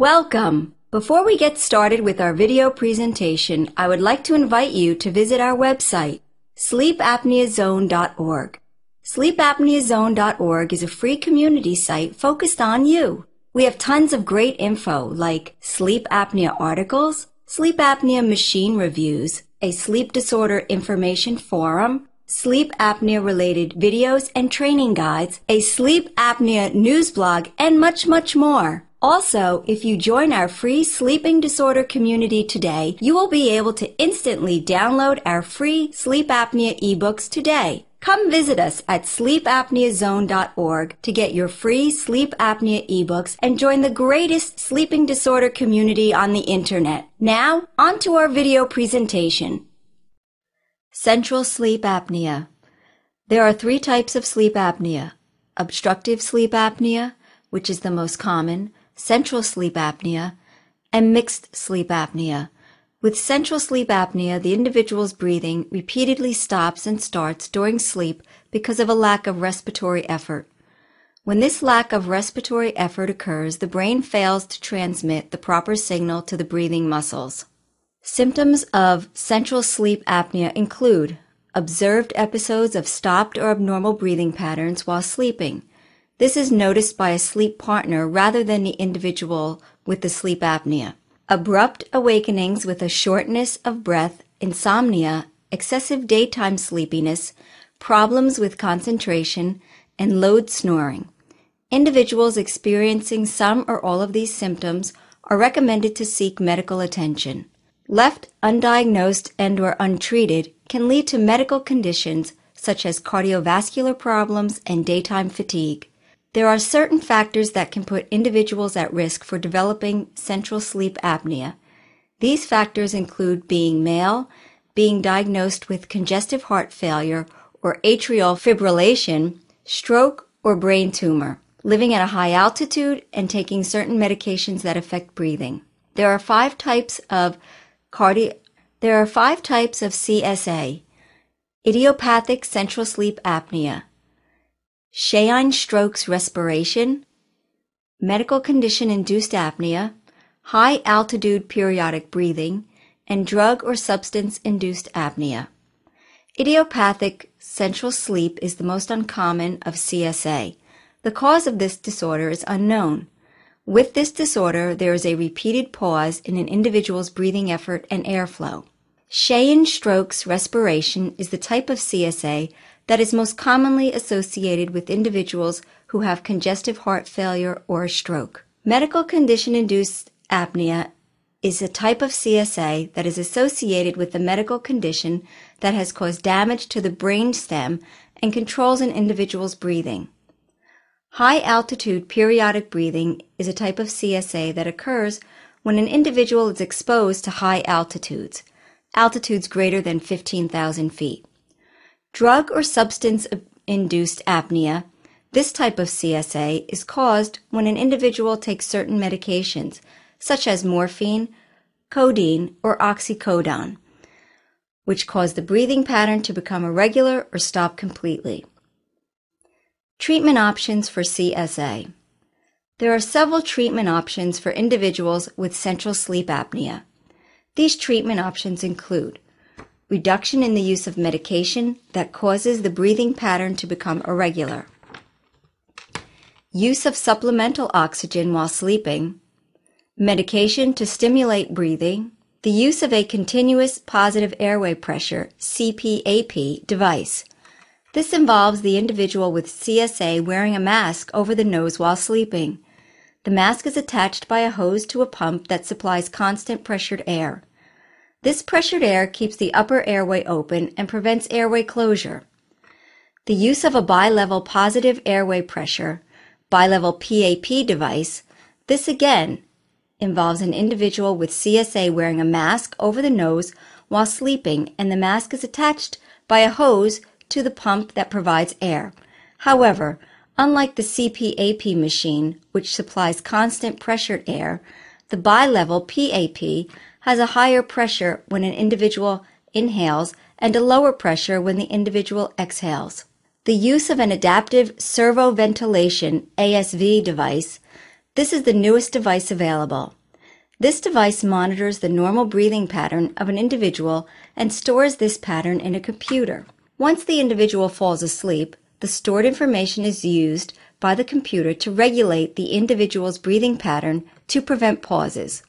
Welcome! Before we get started with our video presentation, I would like to invite you to visit our website, sleepapneazone.org. Sleepapneazone.org is a free community site focused on you. We have tons of great info like sleep apnea articles, sleep apnea machine reviews, a sleep disorder information forum, sleep apnea related videos and training guides, a sleep apnea news blog, and much, much more. Also, if you join our free sleeping disorder community today, you will be able to instantly download our free sleep apnea ebooks today. Come visit us at sleepapneazone.org to get your free sleep apnea ebooks and join the greatest sleeping disorder community on the internet. Now, on to our video presentation. Central sleep apnea. There are three types of sleep apnea. Obstructive sleep apnea, which is the most common, central sleep apnea, and mixed sleep apnea. With central sleep apnea, the individual's breathing repeatedly stops and starts during sleep because of a lack of respiratory effort. When this lack of respiratory effort occurs, the brain fails to transmit the proper signal to the breathing muscles. Symptoms of central sleep apnea include observed episodes of stopped or abnormal breathing patterns while sleeping, this is noticed by a sleep partner rather than the individual with the sleep apnea. Abrupt awakenings with a shortness of breath, insomnia, excessive daytime sleepiness, problems with concentration, and loud snoring. Individuals experiencing some or all of these symptoms are recommended to seek medical attention. Left undiagnosed and or untreated can lead to medical conditions such as cardiovascular problems and daytime fatigue. There are certain factors that can put individuals at risk for developing central sleep apnea. These factors include being male, being diagnosed with congestive heart failure or atrial fibrillation, stroke, or brain tumor, living at a high altitude, and taking certain medications that affect breathing. There are five types of cardi- there are five types of CSA. Idiopathic central sleep apnea. Cheyenne strokes respiration, medical condition induced apnea, high altitude periodic breathing, and drug or substance induced apnea. Idiopathic central sleep is the most uncommon of CSA. The cause of this disorder is unknown. With this disorder, there is a repeated pause in an individual's breathing effort and airflow. Sheehan-Strokes respiration is the type of CSA that is most commonly associated with individuals who have congestive heart failure or a stroke. Medical condition-induced apnea is a type of CSA that is associated with a medical condition that has caused damage to the brain stem and controls an individual's breathing. High altitude periodic breathing is a type of CSA that occurs when an individual is exposed to high altitudes, altitudes greater than 15,000 feet. Drug or substance induced apnea, this type of CSA is caused when an individual takes certain medications, such as morphine, codeine, or oxycodone, which cause the breathing pattern to become irregular or stop completely. Treatment options for CSA. There are several treatment options for individuals with central sleep apnea. These treatment options include reduction in the use of medication that causes the breathing pattern to become irregular, use of supplemental oxygen while sleeping, medication to stimulate breathing, the use of a continuous positive airway pressure CPAP device. This involves the individual with CSA wearing a mask over the nose while sleeping the mask is attached by a hose to a pump that supplies constant pressured air. This pressured air keeps the upper airway open and prevents airway closure. The use of a bilevel positive airway pressure, bilevel PAP device, this again involves an individual with CSA wearing a mask over the nose while sleeping and the mask is attached by a hose to the pump that provides air. However, Unlike the CPAP machine, which supplies constant pressured air, the bilevel PAP has a higher pressure when an individual inhales and a lower pressure when the individual exhales. The use of an adaptive servoventilation ASV device, this is the newest device available. This device monitors the normal breathing pattern of an individual and stores this pattern in a computer. Once the individual falls asleep, the stored information is used by the computer to regulate the individual's breathing pattern to prevent pauses.